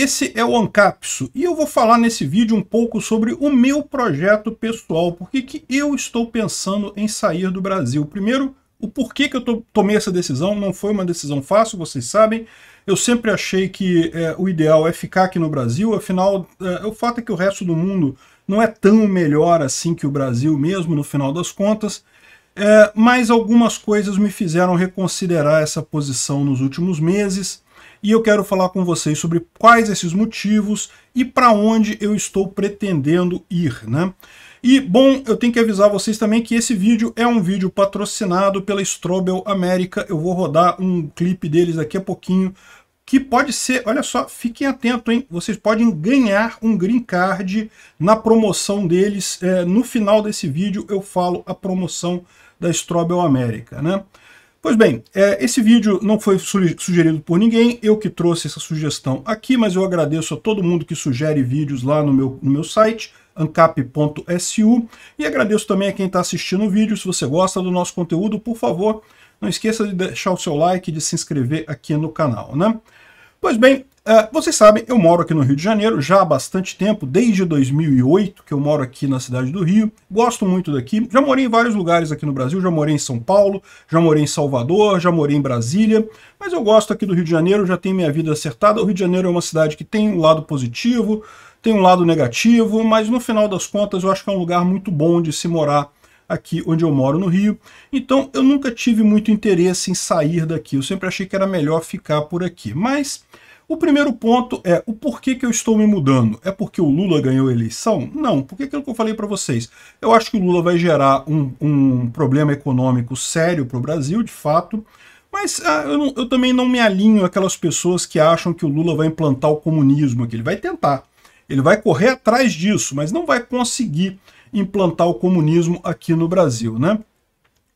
Esse é o Ancapsu e eu vou falar nesse vídeo um pouco sobre o meu projeto pessoal, porque que eu estou pensando em sair do Brasil. Primeiro, o porquê que eu tomei essa decisão, não foi uma decisão fácil, vocês sabem. Eu sempre achei que é, o ideal é ficar aqui no Brasil, afinal, é, o fato é que o resto do mundo não é tão melhor assim que o Brasil mesmo, no final das contas. É, mas algumas coisas me fizeram reconsiderar essa posição nos últimos meses e eu quero falar com vocês sobre quais esses motivos e para onde eu estou pretendendo ir, né? E, bom, eu tenho que avisar vocês também que esse vídeo é um vídeo patrocinado pela Strobel América. Eu vou rodar um clipe deles daqui a pouquinho, que pode ser, olha só, fiquem atentos, hein? Vocês podem ganhar um green card na promoção deles. É, no final desse vídeo eu falo a promoção da Strobel América, né? Pois bem, é, esse vídeo não foi sugerido por ninguém, eu que trouxe essa sugestão aqui, mas eu agradeço a todo mundo que sugere vídeos lá no meu, no meu site, ancap.su, e agradeço também a quem está assistindo o vídeo, se você gosta do nosso conteúdo, por favor, não esqueça de deixar o seu like e de se inscrever aqui no canal, né? Pois bem, uh, é, vocês sabem, eu moro aqui no Rio de Janeiro já há bastante tempo, desde 2008 que eu moro aqui na cidade do Rio. Gosto muito daqui, já morei em vários lugares aqui no Brasil, já morei em São Paulo, já morei em Salvador, já morei em Brasília, mas eu gosto aqui do Rio de Janeiro, já tenho minha vida acertada. O Rio de Janeiro é uma cidade que tem um lado positivo, tem um lado negativo, mas no final das contas eu acho que é um lugar muito bom de se morar aqui onde eu moro no Rio. Então eu nunca tive muito interesse em sair daqui, eu sempre achei que era melhor ficar por aqui. Mas o primeiro ponto é o porquê que eu estou me mudando. É porque o Lula ganhou a eleição? Não, porque aquilo que eu falei para vocês. Eu acho que o Lula vai gerar um, um problema econômico sério para o Brasil, de fato, mas ah, eu, não, eu, também não me alinho àquelas pessoas que acham que o Lula vai implantar o comunismo aqui. Ele vai tentar. Ele vai correr atrás disso, mas não vai conseguir implantar o comunismo aqui no Brasil, né?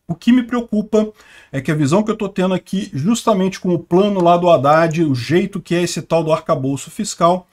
O que me preocupa é que a visão que eu estou tendo aqui, justamente com o plano lá do Haddad, o jeito que é esse tal do arcabouço fiscal,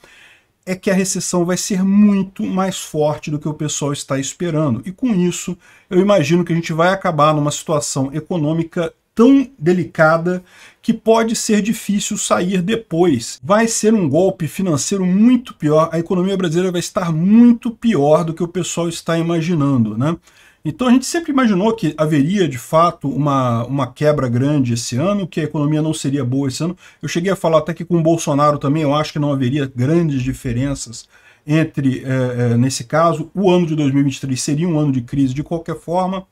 é que a recessão vai ser muito mais forte do que o pessoal está esperando. E com isso, eu imagino que a gente vai acabar numa situação econômica tão delicada que pode ser difícil sair depois. Vai ser um golpe financeiro muito pior, a economia brasileira vai estar muito pior do que o pessoal está imaginando, né? Então a gente sempre imaginou que haveria de fato uma, uma quebra grande esse ano, que a economia não seria boa esse ano. Eu cheguei a falar até que com o Bolsonaro também eu acho que não haveria grandes diferenças entre, eh, eh, nesse caso, o ano de 2023 seria um ano de crise de qualquer forma.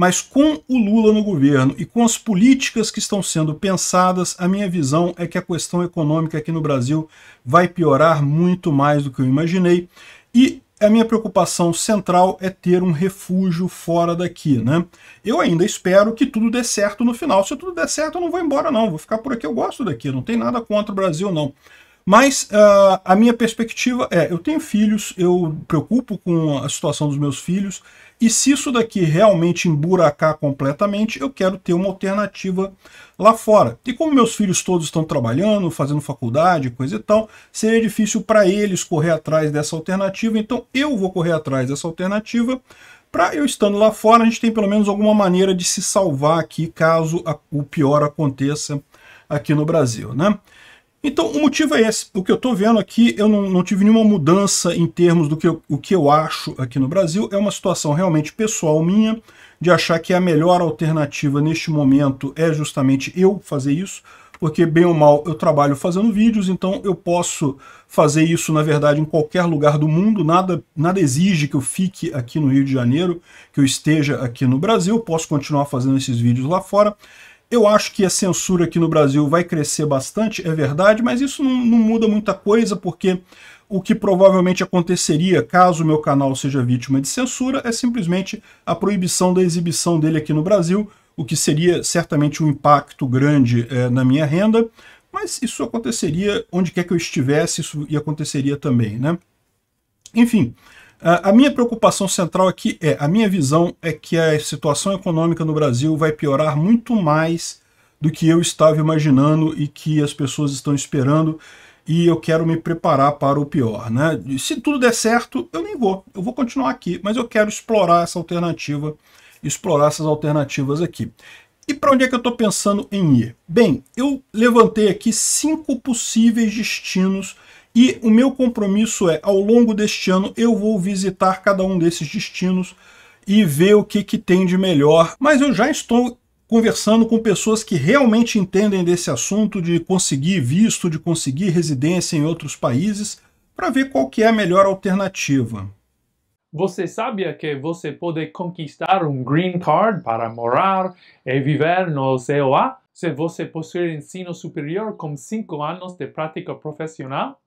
Mas com o Lula no governo e com as políticas que estão sendo pensadas, a minha visão é que a questão econômica aqui no Brasil vai piorar muito mais do que eu imaginei. E a minha preocupação central é ter um refúgio fora daqui, né? Eu ainda espero que tudo dê certo no final. Se tudo der certo, eu não vou embora, não. Vou ficar por aqui, eu gosto daqui, não tem nada contra o Brasil, não. Mas uh, a minha perspectiva é, eu tenho filhos, eu preocupo com a situação dos meus filhos, e se isso daqui realmente emburacar completamente, eu quero ter uma alternativa lá fora. E como meus filhos todos estão trabalhando, fazendo faculdade, coisa e tal, seria difícil para eles correr atrás dessa alternativa, então eu vou correr atrás dessa alternativa para eu estando lá fora, a gente tem pelo menos alguma maneira de se salvar aqui caso a, o pior aconteça aqui no Brasil, né? Então, o motivo é esse. O que eu estou vendo aqui, eu não, não, tive nenhuma mudança em termos do que eu, o que eu acho aqui no Brasil. É uma situação realmente pessoal minha, de achar que a melhor alternativa neste momento é justamente eu fazer isso, porque bem ou mal eu trabalho fazendo vídeos, então eu posso fazer isso, na verdade, em qualquer lugar do mundo, nada, nada exige que eu fique aqui no Rio de Janeiro, que eu esteja aqui no Brasil, eu posso continuar fazendo esses vídeos lá fora. Eu acho que a censura aqui no Brasil vai crescer bastante, é verdade, mas isso não, não muda muita coisa, porque o que provavelmente aconteceria caso o meu canal seja vítima de censura é simplesmente a proibição da exibição dele aqui no Brasil, o que seria certamente um impacto grande é, na minha renda, mas isso aconteceria onde quer que eu estivesse, isso e aconteceria também, né? Enfim, a minha preocupação central aqui é, a minha visão é que a situação econômica no Brasil vai piorar muito mais do que eu estava imaginando e que as pessoas estão esperando e eu quero me preparar para o pior. Né? Se tudo der certo, eu nem vou, eu vou continuar aqui, mas eu quero explorar essa alternativa, explorar essas alternativas aqui. E para onde é que eu estou pensando em ir? Bem, eu levantei aqui cinco possíveis destinos e o meu compromisso é, ao longo deste ano, eu vou visitar cada um desses destinos e ver o que, que tem de melhor. Mas eu já estou conversando com pessoas que realmente entendem desse assunto de conseguir visto, de conseguir residência em outros países, para ver qual que é a melhor alternativa. Você sabia que você pode conquistar um green card para morar e viver no COA se você possuir ensino superior com 5 anos de prática profissional?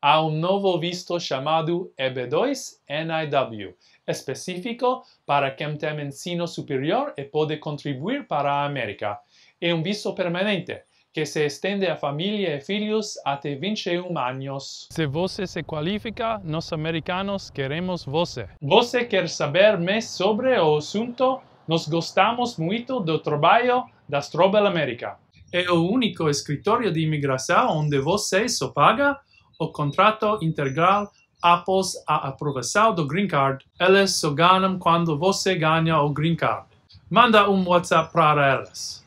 Há um novo visto chamado EB2-NIW, específico para quem tem ensino superior e pode contribuir para a América. É um visto permanente, que se estende a família e filhos até 21 anos. Se você se qualifica, nós americanos queremos você. Você quer saber mais sobre o assunto? Nós gostamos muito do trabalho da Strobel América. É o único escritório de imigração onde você só paga o contrato integral após a aprovação do Green Card, elas só ganham quando você ganha o Green Card. Manda um WhatsApp para elas.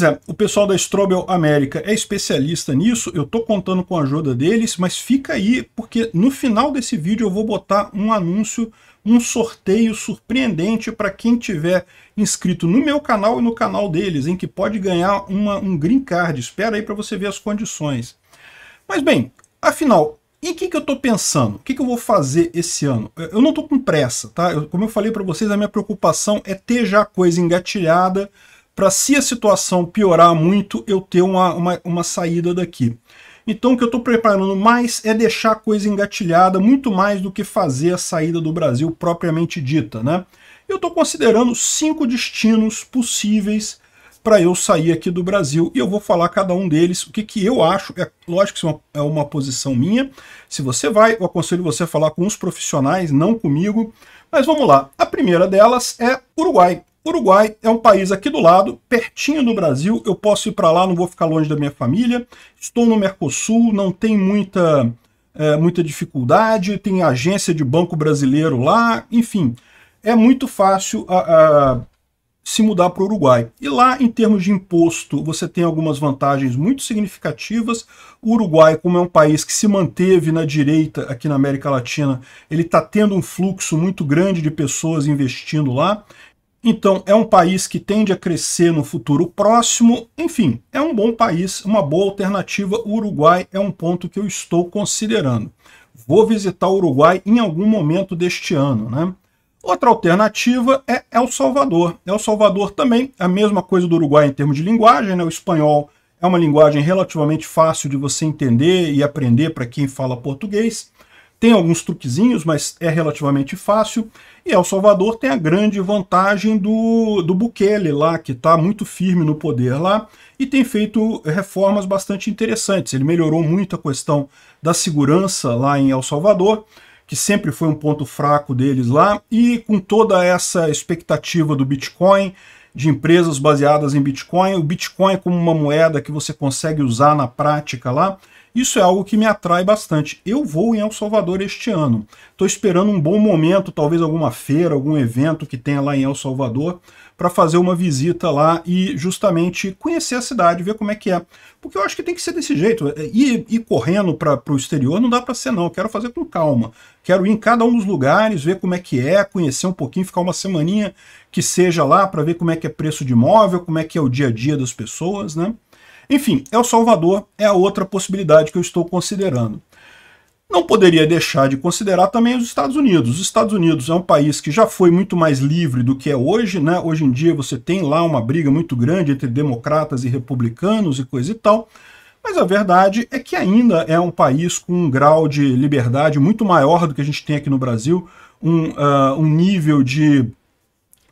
Pois é, o pessoal da Strobel América é especialista nisso, eu estou contando com a ajuda deles, mas fica aí, porque no final desse vídeo eu vou botar um anúncio, um sorteio surpreendente para quem tiver inscrito no meu canal e no canal deles, em que pode ganhar uma, um green card. Espera aí para você ver as condições. Mas bem, afinal, em que, que eu estou pensando? O que, que eu vou fazer esse ano? Eu não estou com pressa, tá? Eu, como eu falei para vocês, a minha preocupação é ter já a coisa engatilhada, para se a situação piorar muito, eu ter uma, uma, uma saída daqui. Então o que eu estou preparando mais é deixar a coisa engatilhada, muito mais do que fazer a saída do Brasil propriamente dita. Né? Eu estou considerando cinco destinos possíveis para eu sair aqui do Brasil. E eu vou falar cada um deles, o que, que eu acho. É lógico que isso é, é uma posição minha. Se você vai, eu aconselho você a falar com os profissionais, não comigo. Mas vamos lá. A primeira delas é Uruguai. Uruguai é um país aqui do lado, pertinho do Brasil, eu posso ir para lá, não vou ficar longe da minha família. Estou no Mercosul, não tem muita, é, muita dificuldade, tem agência de banco brasileiro lá, enfim. É muito fácil a, a, se mudar para o Uruguai. E lá, em termos de imposto, você tem algumas vantagens muito significativas. O Uruguai, como é um país que se manteve na direita aqui na América Latina, ele está tendo um fluxo muito grande de pessoas investindo lá. Então, é um país que tende a crescer no futuro próximo. Enfim, é um bom país, uma boa alternativa. O Uruguai é um ponto que eu estou considerando. Vou visitar o Uruguai em algum momento deste ano, né? Outra alternativa é El Salvador. El Salvador também é a mesma coisa do Uruguai em termos de linguagem, né? O espanhol é uma linguagem relativamente fácil de você entender e aprender para quem fala português. Tem alguns truquezinhos, mas é relativamente fácil. E El Salvador tem a grande vantagem do, do Bukele lá, que está muito firme no poder lá, e tem feito reformas bastante interessantes. Ele melhorou muito a questão da segurança lá em El Salvador, que sempre foi um ponto fraco deles lá, e com toda essa expectativa do Bitcoin, de empresas baseadas em Bitcoin, o Bitcoin é como uma moeda que você consegue usar na prática lá, isso é algo que me atrai bastante. Eu vou em El Salvador este ano. Estou esperando um bom momento, talvez alguma feira, algum evento que tenha lá em El Salvador, para fazer uma visita lá e justamente conhecer a cidade, ver como é que é. Porque eu acho que tem que ser desse jeito. É, ir, ir correndo para o exterior não dá para ser não. Eu quero fazer com calma. Quero ir em cada um dos lugares, ver como é que é, conhecer um pouquinho, ficar uma semaninha que seja lá para ver como é que é preço de imóvel, como é que é o dia a dia das pessoas, né? Enfim, El Salvador é a outra possibilidade que eu estou considerando. Não poderia deixar de considerar também os Estados Unidos. Os Estados Unidos é um país que já foi muito mais livre do que é hoje, né? Hoje em dia você tem lá uma briga muito grande entre democratas e republicanos e coisa e tal. Mas a verdade é que ainda é um país com um grau de liberdade muito maior do que a gente tem aqui no Brasil, um, uh, um nível de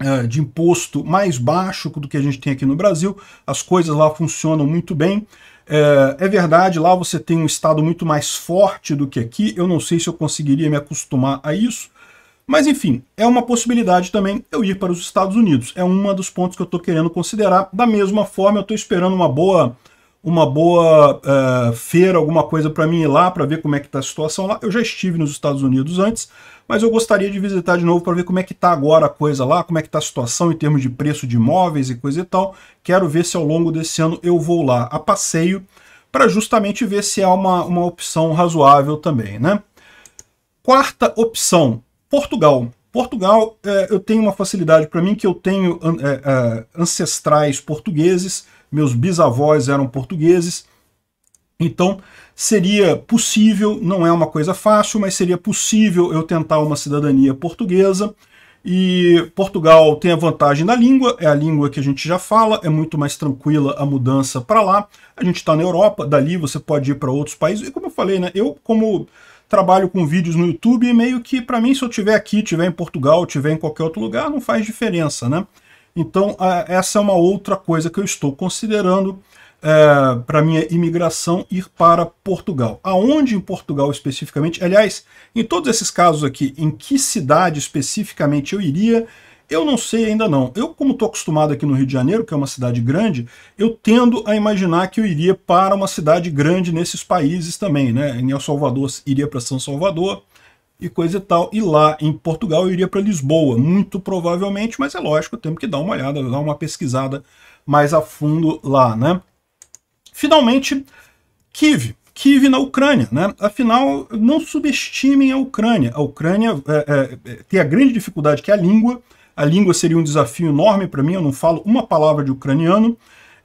é, de imposto mais baixo do que a gente tem aqui no Brasil, as coisas lá funcionam muito bem. É, é, verdade, lá você tem um Estado muito mais forte do que aqui, eu não sei se eu conseguiria me acostumar a isso, mas enfim, é uma possibilidade também eu ir para os Estados Unidos, é um dos pontos que eu estou querendo considerar, da mesma forma eu estou esperando uma boa uma boa uh, feira, alguma coisa para mim ir lá para ver como é que está a situação lá. Eu já estive nos Estados Unidos antes, mas eu gostaria de visitar de novo para ver como é que está agora a coisa lá, como é que está a situação em termos de preço de imóveis e coisa e tal. Quero ver se ao longo desse ano eu vou lá a passeio para justamente ver se há uma, uma opção razoável também, né? Quarta opção, Portugal. Portugal, eh, eu tenho uma facilidade para mim que eu tenho eh, eh, ancestrais portugueses, meus bisavós eram portugueses. Então, seria possível, não é uma coisa fácil, mas seria possível eu tentar uma cidadania portuguesa. E Portugal tem a vantagem da língua, é a língua que a gente já fala, é muito mais tranquila a mudança para lá. A gente está na Europa, dali você pode ir para outros países. E como eu falei, né, eu como trabalho com vídeos no YouTube, e meio que para mim, se eu estiver aqui, estiver em Portugal, estiver em qualquer outro lugar, não faz diferença, né? Então, essa é uma outra coisa que eu estou considerando é, para minha imigração ir para Portugal. Aonde em Portugal especificamente? Aliás, em todos esses casos aqui, em que cidade especificamente eu iria? Eu não sei ainda não. Eu, como estou acostumado aqui no Rio de Janeiro, que é uma cidade grande, eu tendo a imaginar que eu iria para uma cidade grande nesses países também, né? Em El Salvador, iria para São Salvador, e coisa e tal. E lá em Portugal eu iria para Lisboa, muito provavelmente, mas é lógico, temos que dar uma olhada, dar uma pesquisada mais a fundo lá, né? Finalmente, Kiev. Kiev na Ucrânia, né? Afinal, não subestimem a Ucrânia. A Ucrânia é, é, é, tem a grande dificuldade que é a língua. A língua seria um desafio enorme para mim, eu não falo uma palavra de ucraniano.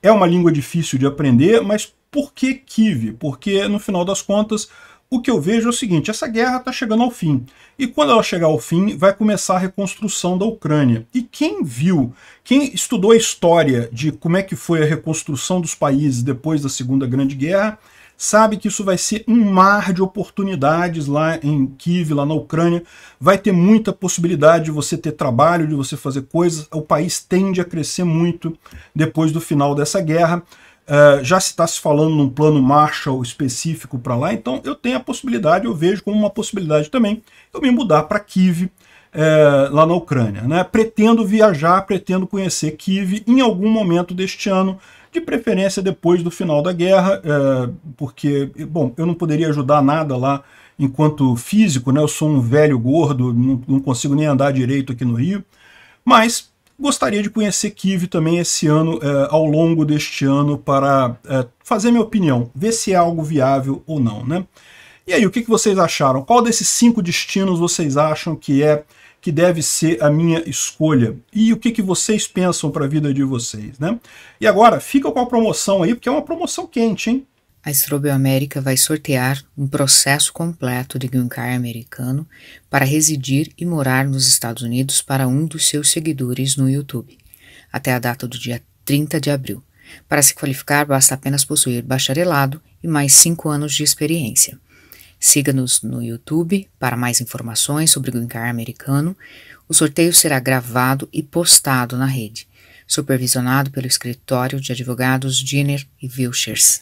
É uma língua difícil de aprender, mas por que Kiev? Porque, no final das contas, o que eu vejo é o seguinte, essa guerra está chegando ao fim. E quando ela chegar ao fim, vai começar a reconstrução da Ucrânia. E quem viu, quem estudou a história de como é que foi a reconstrução dos países depois da Segunda Grande Guerra, sabe que isso vai ser um mar de oportunidades lá em Kiev, lá na Ucrânia. Vai ter muita possibilidade de você ter trabalho, de você fazer coisas. O país tende a crescer muito depois do final dessa guerra. É, já se está se falando num plano Marshall específico para lá, então eu tenho a possibilidade, eu vejo como uma possibilidade também, eu me mudar para Kiev, é, lá na Ucrânia. Né? Pretendo viajar, pretendo conhecer Kiev em algum momento deste ano, de preferência depois do final da guerra, é, porque, bom, eu não poderia ajudar nada lá enquanto físico, né? eu sou um velho gordo, não, não consigo nem andar direito aqui no Rio, mas Gostaria de conhecer Kiev também esse ano, eh, ao longo deste ano, para eh, fazer minha opinião, ver se é algo viável ou não, né? E aí, o que, que vocês acharam? Qual desses cinco destinos vocês acham que é que deve ser a minha escolha e o que, que vocês pensam para a vida de vocês, né? E agora, fica com a promoção aí, porque é uma promoção quente, hein? A Strobel América vai sortear um processo completo de green card americano para residir e morar nos Estados Unidos para um dos seus seguidores no YouTube, até a data do dia 30 de abril. Para se qualificar, basta apenas possuir bacharelado e mais 5 anos de experiência. Siga-nos no YouTube para mais informações sobre o Green Card americano. O sorteio será gravado e postado na rede, supervisionado pelo escritório de advogados Diner e Vilchers.